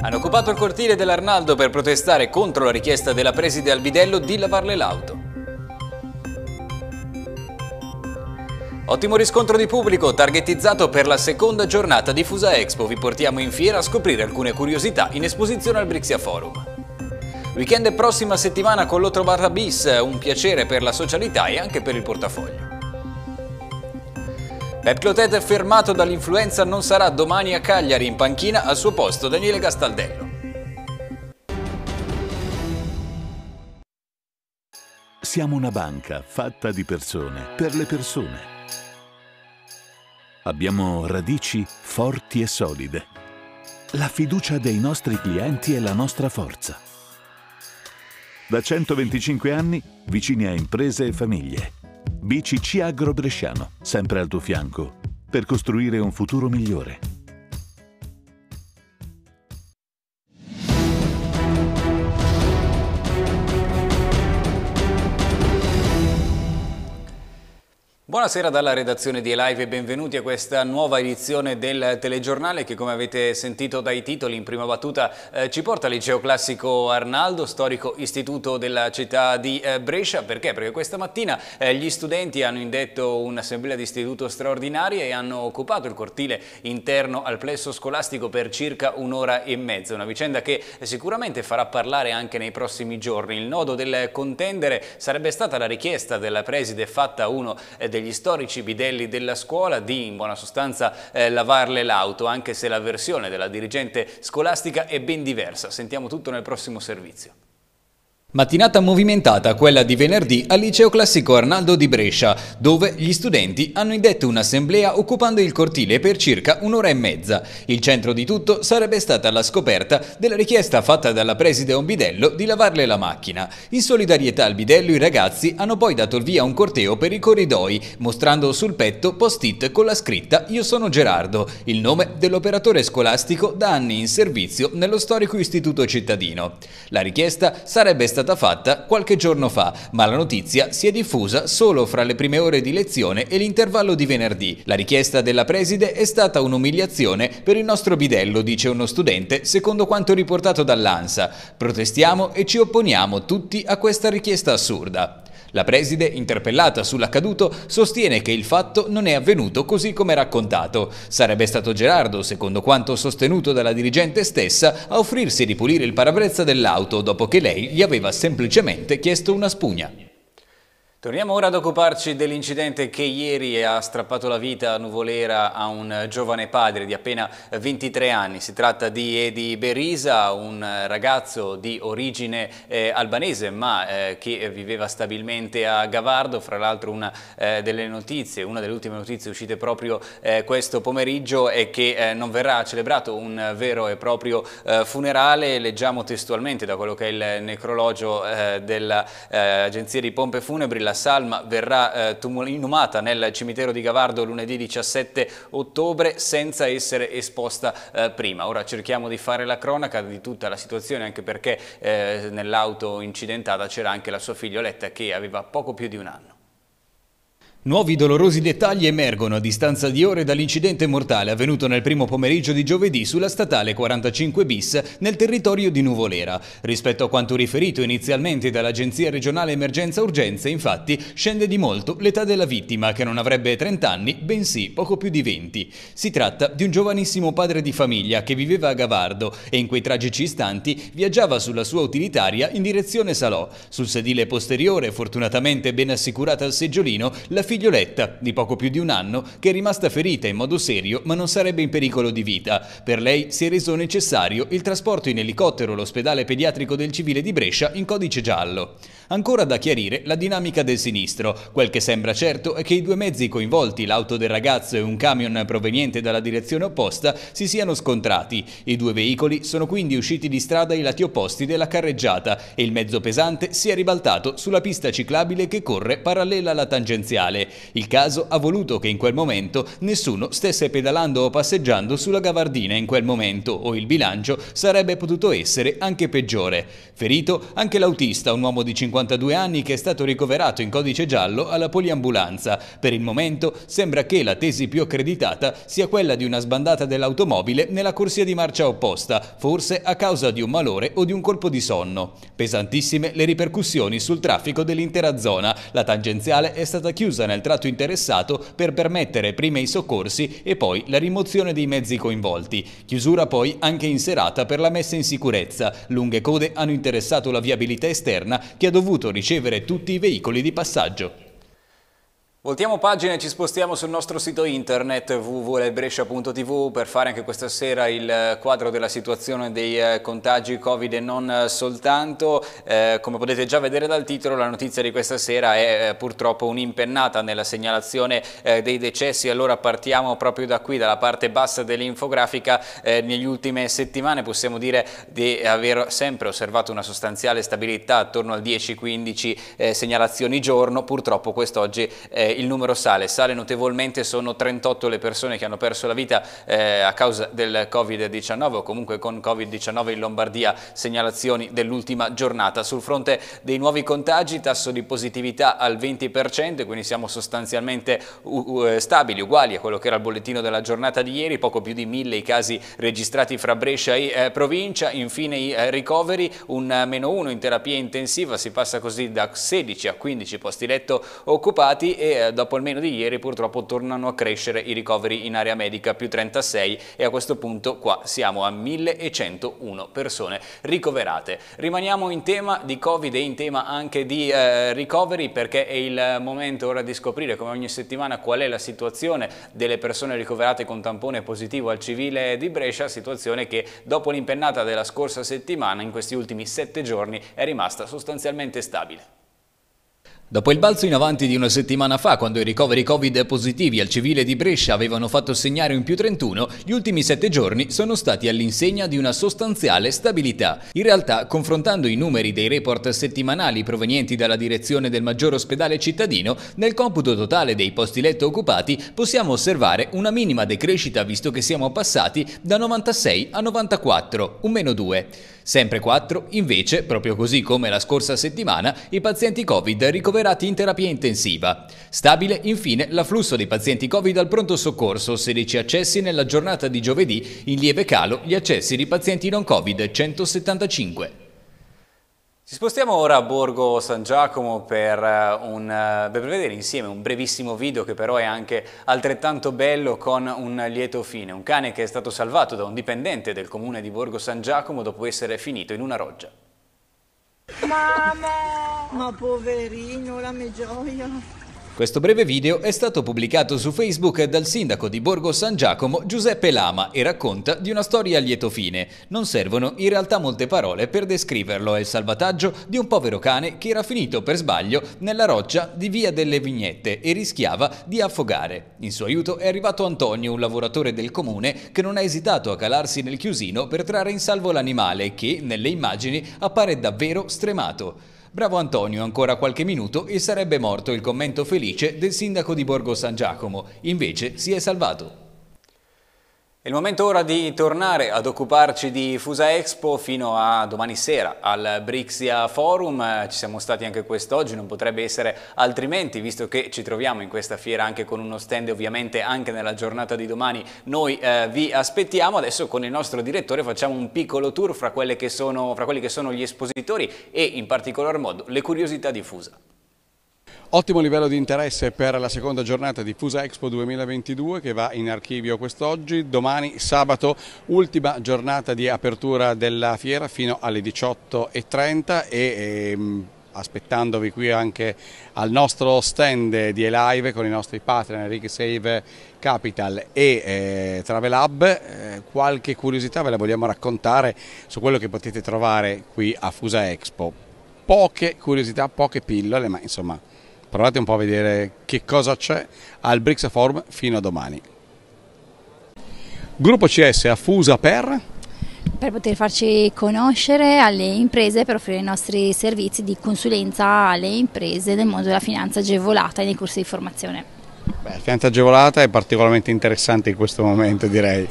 Hanno occupato il cortile dell'Arnaldo per protestare contro la richiesta della preside Albidello di lavarle l'auto. Ottimo riscontro di pubblico, targetizzato per la seconda giornata di Fusa Expo. Vi portiamo in fiera a scoprire alcune curiosità in esposizione al Brixia Forum. Weekend e prossima settimana con l'Otro Barra Bis, un piacere per la socialità e anche per il portafoglio. Pep ecco, Clotet è fermato dall'influenza, non sarà domani a Cagliari in panchina, al suo posto Daniele Castaldello. Siamo una banca fatta di persone, per le persone. Abbiamo radici forti e solide. La fiducia dei nostri clienti è la nostra forza. Da 125 anni vicini a imprese e famiglie BCC Agro Bresciano, sempre al tuo fianco, per costruire un futuro migliore. Buonasera dalla redazione di Elive e benvenuti a questa nuova edizione del telegiornale che come avete sentito dai titoli in prima battuta eh, ci porta al liceo classico Arnaldo, storico istituto della città di eh, Brescia. Perché? Perché questa mattina eh, gli studenti hanno indetto un'assemblea di istituto straordinaria e hanno occupato il cortile interno al plesso scolastico per circa un'ora e mezza. Una vicenda che sicuramente farà parlare anche nei prossimi giorni. Il nodo del contendere sarebbe stata la richiesta della preside fatta a uno eh, dei degli storici bidelli della scuola di in buona sostanza eh, lavarle l'auto, anche se la versione della dirigente scolastica è ben diversa. Sentiamo tutto nel prossimo servizio. Mattinata movimentata quella di venerdì al liceo classico Arnaldo di Brescia, dove gli studenti hanno indetto un'assemblea occupando il cortile per circa un'ora e mezza. Il centro di tutto sarebbe stata la scoperta della richiesta fatta dalla preside Ombidello di lavarle la macchina. In solidarietà al bidello i ragazzi hanno poi dato il via a un corteo per i corridoi, mostrando sul petto post-it con la scritta Io sono Gerardo, il nome dell'operatore scolastico da anni in servizio nello storico istituto cittadino. La richiesta sarebbe stata stata fatta qualche giorno fa, ma la notizia si è diffusa solo fra le prime ore di lezione e l'intervallo di venerdì. La richiesta della preside è stata un'umiliazione per il nostro bidello, dice uno studente, secondo quanto riportato dall'ANSA. Protestiamo e ci opponiamo tutti a questa richiesta assurda. La preside, interpellata sull'accaduto, sostiene che il fatto non è avvenuto così come raccontato. Sarebbe stato Gerardo, secondo quanto sostenuto dalla dirigente stessa, a offrirsi di pulire il parabrezza dell'auto dopo che lei gli aveva semplicemente chiesto una spugna. Torniamo ora ad occuparci dell'incidente che ieri ha strappato la vita a Nuvolera a un giovane padre di appena 23 anni. Si tratta di Edi Berisa, un ragazzo di origine eh, albanese ma eh, che viveva stabilmente a Gavardo. Fra l'altro una eh, delle notizie, una delle ultime notizie uscite proprio eh, questo pomeriggio è che eh, non verrà celebrato un vero e proprio eh, funerale. Leggiamo testualmente da quello che è il necrologio dell'Agenzia di Pompe Funebri della salma verrà eh, inumata nel cimitero di Gavardo lunedì 17 ottobre senza essere esposta eh, prima. Ora cerchiamo di fare la cronaca di tutta la situazione anche perché eh, nell'auto incidentata c'era anche la sua figlioletta che aveva poco più di un anno. Nuovi dolorosi dettagli emergono a distanza di ore dall'incidente mortale avvenuto nel primo pomeriggio di giovedì sulla statale 45 bis nel territorio di Nuvolera. Rispetto a quanto riferito inizialmente dall'Agenzia regionale Emergenza Urgenze, infatti, scende di molto l'età della vittima, che non avrebbe 30 anni, bensì poco più di 20. Si tratta di un giovanissimo padre di famiglia che viveva a Gavardo e in quei tragici istanti viaggiava sulla sua utilitaria in direzione Salò. Sul sedile posteriore, fortunatamente ben assicurata al seggiolino, la figlia figlioletta, di poco più di un anno, che è rimasta ferita in modo serio ma non sarebbe in pericolo di vita. Per lei si è reso necessario il trasporto in elicottero all'ospedale pediatrico del Civile di Brescia in codice giallo. Ancora da chiarire la dinamica del sinistro. Quel che sembra certo è che i due mezzi coinvolti, l'auto del ragazzo e un camion proveniente dalla direzione opposta, si siano scontrati. I due veicoli sono quindi usciti di strada ai lati opposti della carreggiata e il mezzo pesante si è ribaltato sulla pista ciclabile che corre parallela alla tangenziale pedonale. Il caso ha voluto che in quel momento nessuno stesse pedalando o passeggiando sulla gavardina in quel momento o il bilancio sarebbe potuto essere anche peggiore. Ferito anche l'autista, un uomo di 52 anni che è stato ricoverato in codice giallo alla poliambulanza. Per il momento sembra che la tesi più accreditata sia quella di una sbandata dell'automobile nella corsia di marcia opposta, forse a causa di un malore o di un colpo di sonno. Pesantissime le ripercussioni sul traffico dell'intera zona. La tangenziale è stata chiusa nel tratto interessato per permettere prima i soccorsi e poi la rimozione dei mezzi coinvolti. Chiusura poi anche in serata per la messa in sicurezza. Lunghe code hanno interessato la viabilità esterna che ha dovuto ricevere tutti i veicoli di passaggio. Voltiamo pagina e ci spostiamo sul nostro sito internet www.brescia.tv per fare anche questa sera il eh, quadro della situazione dei eh, contagi Covid e non eh, soltanto. Eh, come potete già vedere dal titolo la notizia di questa sera è eh, purtroppo un'impennata nella segnalazione eh, dei decessi. Allora partiamo proprio da qui, dalla parte bassa dell'infografica. negli ultime settimane possiamo dire di aver sempre osservato una sostanziale stabilità attorno al 10-15 segnalazioni giorno. Purtroppo quest'oggi eh, il numero sale, sale notevolmente, sono 38 le persone che hanno perso la vita eh, a causa del Covid-19 o comunque con Covid-19 in Lombardia, segnalazioni dell'ultima giornata. Sul fronte dei nuovi contagi, tasso di positività al 20%, quindi siamo sostanzialmente eh, stabili, uguali a quello che era il bollettino della giornata di ieri, poco più di mille i casi registrati fra Brescia e eh, provincia, infine i eh, ricoveri, un eh, meno 1 in terapia intensiva, si passa così da 16 a 15 posti letto occupati e eh, dopo almeno di ieri purtroppo tornano a crescere i ricoveri in area medica più 36 e a questo punto qua siamo a 1101 persone ricoverate. Rimaniamo in tema di Covid e in tema anche di eh, ricoveri perché è il momento ora di scoprire come ogni settimana qual è la situazione delle persone ricoverate con tampone positivo al civile di Brescia, situazione che dopo l'impennata della scorsa settimana in questi ultimi sette giorni è rimasta sostanzialmente stabile. Dopo il balzo in avanti di una settimana fa, quando i ricoveri Covid positivi al civile di Brescia avevano fatto segnare un più 31, gli ultimi sette giorni sono stati all'insegna di una sostanziale stabilità. In realtà, confrontando i numeri dei report settimanali provenienti dalla direzione del maggior ospedale cittadino, nel computo totale dei posti letto occupati possiamo osservare una minima decrescita visto che siamo passati da 96 a 94, un meno 2. Sempre 4, invece, proprio così come la scorsa settimana, i pazienti Covid ricoverati in terapia intensiva. Stabile, infine, l'afflusso dei pazienti Covid al pronto soccorso, 16 accessi nella giornata di giovedì, in lieve calo gli accessi di pazienti non Covid, 175. Ci spostiamo ora a Borgo San Giacomo per, eh, un, eh, per, vedere insieme un brevissimo video che però è anche altrettanto bello con un lieto fine. Un cane che è stato salvato da un dipendente del comune di Borgo San Giacomo dopo essere finito in una roggia. Mamma! Ma poverino, la mia gioia! Questo breve video è stato pubblicato su Facebook dal sindaco di Borgo San Giacomo Giuseppe Lama e racconta di una storia a lieto fine. Non servono in realtà molte parole per descriverlo, è il salvataggio di un povero cane che era finito per sbaglio nella roccia di Via delle Vignette e rischiava di affogare. In suo aiuto è arrivato Antonio, un lavoratore del comune che non ha esitato a calarsi nel chiusino per trarre in salvo l'animale che, nelle immagini, appare davvero stremato. Bravo Antonio, ancora qualche minuto e sarebbe morto il commento felice del sindaco di Borgo San Giacomo, invece si è salvato. È il momento ora di tornare ad occuparci di Fusa Expo fino a domani sera al Brixia Forum, ci siamo stati anche quest'oggi, non potrebbe essere altrimenti visto che ci troviamo in questa fiera anche con uno stand ovviamente anche nella giornata di domani noi eh, vi aspettiamo, adesso con il nostro direttore facciamo un piccolo tour fra, sono, fra quelli che sono gli espositori e in particolar modo le curiosità di Fusa. Ottimo livello di interesse per la seconda giornata di Fusa Expo 2022 che va in archivio quest'oggi, domani sabato ultima giornata di apertura della fiera fino alle 18.30 e, e ehm, aspettandovi qui anche al nostro stand di Elive con i nostri partner Enrique Save Capital e eh, Travel Hub. Eh, qualche curiosità ve la vogliamo raccontare su quello che potete trovare qui a Fusa Expo. Poche curiosità, poche pillole, ma insomma Provate un po' a vedere che cosa c'è al BRICS Forum fino a domani. Gruppo CS a Fusa per? Per poter farci conoscere alle imprese, per offrire i nostri servizi di consulenza alle imprese nel mondo della finanza agevolata e nei corsi di formazione. Beh, finanza agevolata è particolarmente interessante in questo momento direi.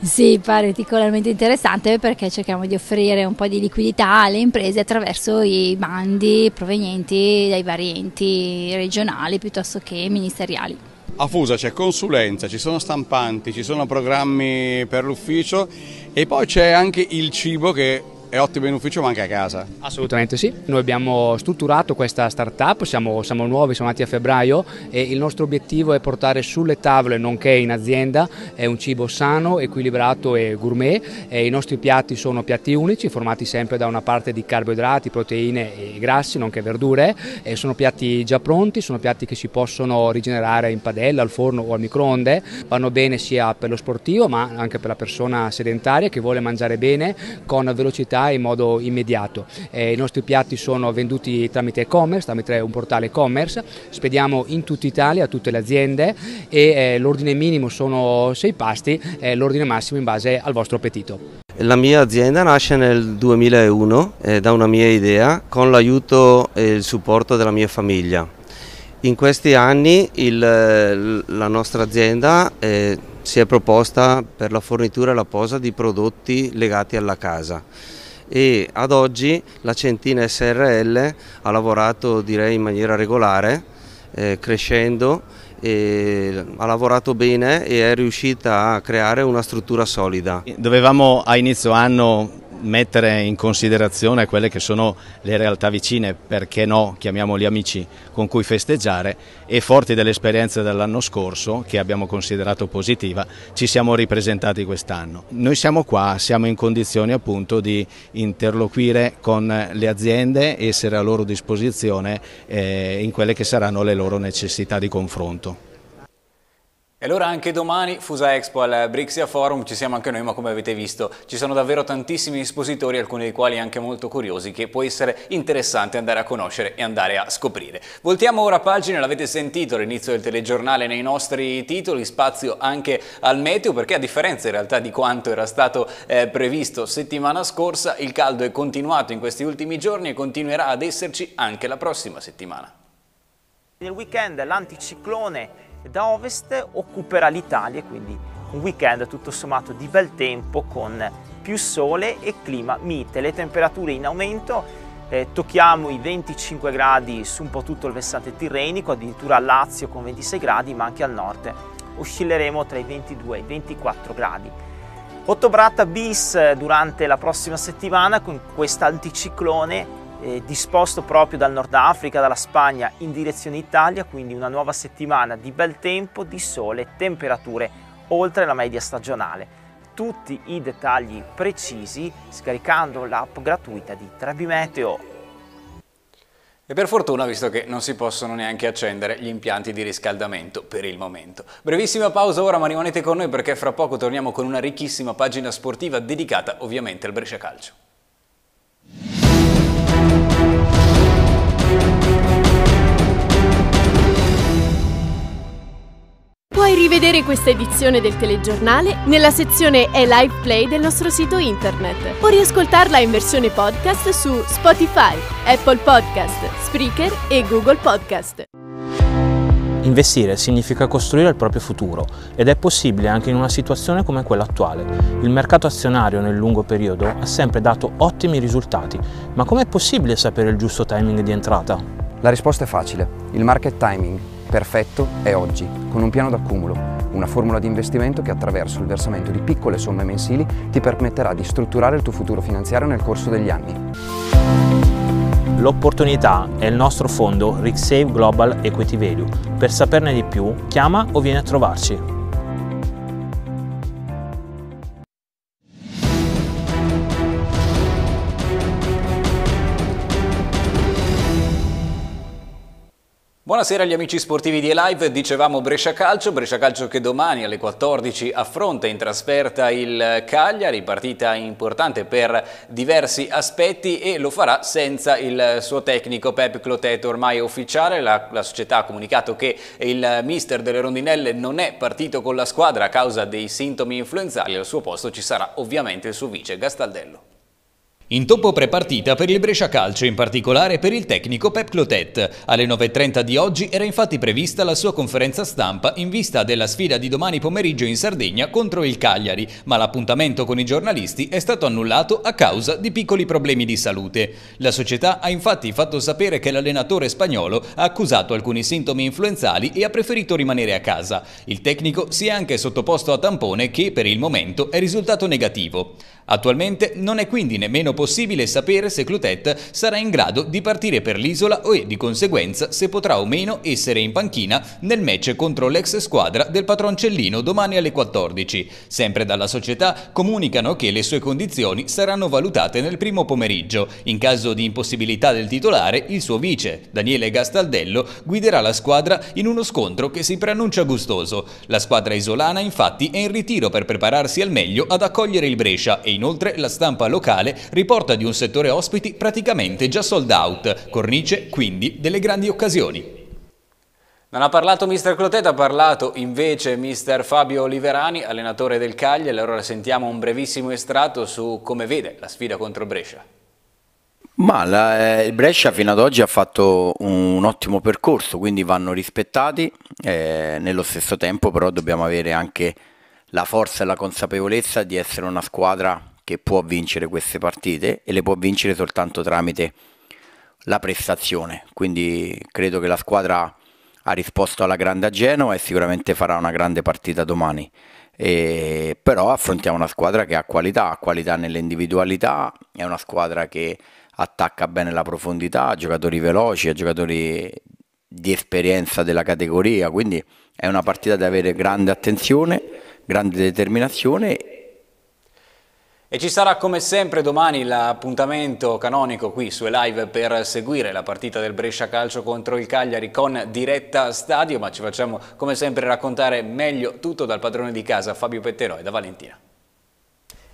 Sì, particolarmente interessante perché cerchiamo di offrire un po' di liquidità alle imprese attraverso i bandi provenienti dai vari enti regionali piuttosto che ministeriali. A Fusa c'è consulenza, ci sono stampanti, ci sono programmi per l'ufficio e poi c'è anche il cibo che è ottimo in ufficio ma anche a casa. Assolutamente sì, noi abbiamo strutturato questa startup, siamo, siamo nuovi, siamo nati a febbraio e il nostro obiettivo è portare sulle tavole nonché in azienda eh, un cibo sano, equilibrato e gourmet. E eh, I nostri piatti sono piatti unici formati sempre da una parte di carboidrati, proteine e grassi nonché verdure e eh, sono piatti già pronti, sono piatti che si possono rigenerare in padella, al forno o al microonde, vanno bene sia per lo sportivo ma anche per la persona sedentaria che vuole mangiare bene con velocità città in modo immediato. Eh, I nostri piatti sono venduti tramite e-commerce, tramite un portale e-commerce, spediamo in tutta Italia a tutte le aziende e eh, l'ordine minimo sono 6 pasti, eh, l'ordine massimo in base al vostro appetito. La mia azienda nasce nel 2001 eh, da una mia idea con l'aiuto e il supporto della mia famiglia. In questi anni il, la nostra azienda eh, si è proposta per la fornitura e la posa di prodotti legati alla casa e ad oggi la Centina SRL ha lavorato direi in maniera regolare, eh, crescendo, ha lavorato bene e è riuscita a creare una struttura solida. Dovevamo a inizio anno mettere in considerazione quelle che sono le realtà vicine, perché no, chiamiamoli amici, con cui festeggiare e forti dell'esperienza dell'anno scorso, che abbiamo considerato positiva, ci siamo ripresentati quest'anno. Noi siamo qua, siamo in condizioni appunto di interloquire con le aziende, essere a loro disposizione eh, in quelle che saranno le loro necessità di confronto. E allora anche domani Fusa Expo al Brixia Forum ci siamo anche noi, ma come avete visto ci sono davvero tantissimi espositori, alcuni dei quali anche molto curiosi, che può essere interessante andare a conoscere e andare a scoprire. Voltiamo ora pagina, l'avete sentito all'inizio del telegiornale nei nostri titoli, spazio anche al meteo, perché a differenza in realtà di quanto era stato eh, previsto settimana scorsa, il caldo è continuato in questi ultimi giorni e continuerà ad esserci anche la prossima settimana. Nel weekend l'anticiclone da ovest occuperà l'Italia quindi un weekend tutto sommato di bel tempo con più sole e clima mite, le temperature in aumento, eh, tocchiamo i 25 gradi su un po' tutto il versante tirrenico, addirittura a Lazio con 26 gradi, ma anche al nord oscilleremo tra i 22 e i 24 gradi. Ottobrata bis durante la prossima settimana con questo anticiclone eh, disposto proprio dal Nord Africa, dalla Spagna in direzione Italia, quindi una nuova settimana di bel tempo, di sole e temperature oltre la media stagionale. Tutti i dettagli precisi scaricando l'app gratuita di Trebimeteo. E per fortuna, visto che non si possono neanche accendere gli impianti di riscaldamento per il momento. Brevissima pausa ora, ma rimanete con noi perché fra poco torniamo con una ricchissima pagina sportiva dedicata ovviamente al Brescia Calcio. Puoi rivedere questa edizione del telegiornale nella sezione e live play del nostro sito internet o riascoltarla in versione podcast su Spotify, Apple Podcast, Spreaker e Google Podcast. Investire significa costruire il proprio futuro ed è possibile anche in una situazione come quella attuale. Il mercato azionario nel lungo periodo ha sempre dato ottimi risultati, ma com'è possibile sapere il giusto timing di entrata? La risposta è facile, il market timing perfetto è oggi, con un piano d'accumulo, una formula di investimento che attraverso il versamento di piccole somme mensili ti permetterà di strutturare il tuo futuro finanziario nel corso degli anni. L'opportunità è il nostro fondo RickSave Global Equity Value. Per saperne di più, chiama o vieni a trovarci. Buonasera agli amici sportivi di Elive, dicevamo Brescia Calcio, Brescia Calcio che domani alle 14 affronta in trasferta il Cagliari, partita importante per diversi aspetti e lo farà senza il suo tecnico Pep Clotet, ormai ufficiale, la, la, società ha comunicato che il mister delle rondinelle non è partito con la squadra a causa dei sintomi influenzali, al suo posto ci sarà ovviamente il suo vice Gastaldello. In Intoppo prepartita per il Brescia Calcio, in particolare per il tecnico Pep Clotet. Alle 9.30 di oggi era infatti prevista la sua conferenza stampa in vista della sfida di domani pomeriggio in Sardegna contro il Cagliari, ma l'appuntamento con i giornalisti è stato annullato a causa di piccoli problemi di salute. La società ha infatti fatto sapere che l'allenatore spagnolo ha accusato alcuni sintomi influenzali e ha preferito rimanere a casa. Il tecnico si è anche sottoposto a tampone che, per il momento, è risultato negativo. Attualmente non è quindi nemmeno possibile sapere se Clutet sarà in grado di partire per l'isola e di conseguenza se potrà o meno essere in panchina nel match contro l'ex squadra del patroncellino domani alle 14. Sempre dalla società comunicano che le sue condizioni saranno valutate nel primo pomeriggio. In caso di impossibilità del titolare, il suo vice, Daniele Gastaldello, guiderà la squadra in uno scontro che si preannuncia gustoso. La squadra isolana infatti è in ritiro per prepararsi al meglio ad accogliere il Brescia e Inoltre la stampa locale riporta di un settore ospiti praticamente già sold out, cornice quindi delle grandi occasioni. Non ha parlato mister Clotet, ha parlato invece mister Fabio Oliverani, allenatore del Cagliari. Allora sentiamo un brevissimo estratto su come vede la sfida contro Brescia. Ma la, eh, il Brescia fino ad oggi ha fatto un, un ottimo percorso, quindi vanno rispettati, eh, nello stesso tempo però dobbiamo avere anche la forza e la consapevolezza di essere una squadra che può vincere queste partite e le può vincere soltanto tramite la prestazione. Quindi credo che la squadra ha risposto alla grande a Genova e sicuramente farà una grande partita domani. E, però affrontiamo una squadra che ha qualità, ha qualità nelle individualità, è una squadra che attacca bene la profondità, ha giocatori veloci, ha giocatori di esperienza della categoria, quindi è una partita da avere grande attenzione grande determinazione e ci sarà come sempre domani l'appuntamento canonico qui su Live per seguire la partita del Brescia Calcio contro il Cagliari con diretta stadio, ma ci facciamo come sempre raccontare meglio tutto dal padrone di casa Fabio Petteroi da Valentina.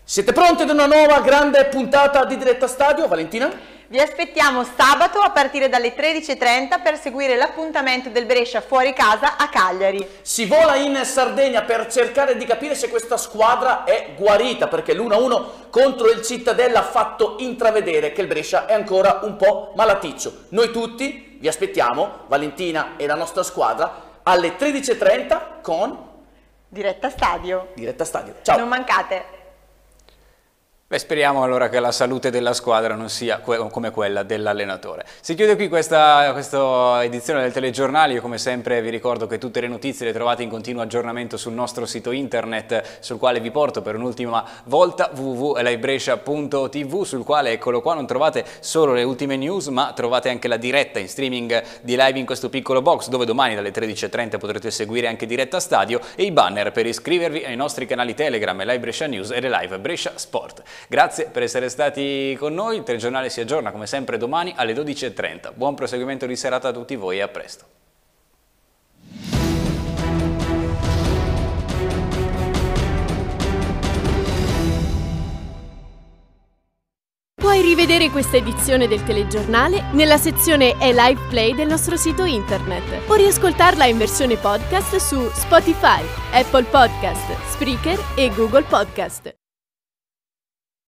Siete pronti ad una nuova grande puntata di diretta stadio, Valentina? Vi aspettiamo sabato a partire dalle 13.30 per seguire l'appuntamento del Brescia fuori casa a Cagliari. Si vola in Sardegna per cercare di capire se questa squadra è guarita perché l'1-1 contro il Cittadella ha fatto intravedere che il Brescia è ancora un po' malaticcio. Noi tutti vi aspettiamo, Valentina e la nostra squadra, alle 13.30 con... Diretta Stadio. Diretta Stadio, ciao. Non mancate. Beh, speriamo allora che la salute della squadra non sia que come quella dell'allenatore. Si chiude qui questa, questa, edizione del telegiornale, io come sempre vi ricordo che tutte le notizie le trovate in continuo aggiornamento sul nostro sito internet sul quale vi porto per un'ultima volta www.laibrescia.tv sul quale eccolo qua non trovate solo le ultime news ma trovate anche la diretta in streaming di live in questo piccolo box dove domani dalle 13.30 potrete seguire anche diretta stadio e i banner per iscrivervi ai nostri canali Telegram Live Brescia News e le live Brescia Sport. Grazie per essere stati con noi, il telegiornale si aggiorna come sempre domani alle 12.30. Buon proseguimento di serata a tutti voi e a presto. Puoi rivedere questa edizione del telegiornale nella sezione e live play del nostro sito internet o riascoltarla in versione podcast su Spotify, Apple Podcast, Spreaker e Google Podcast.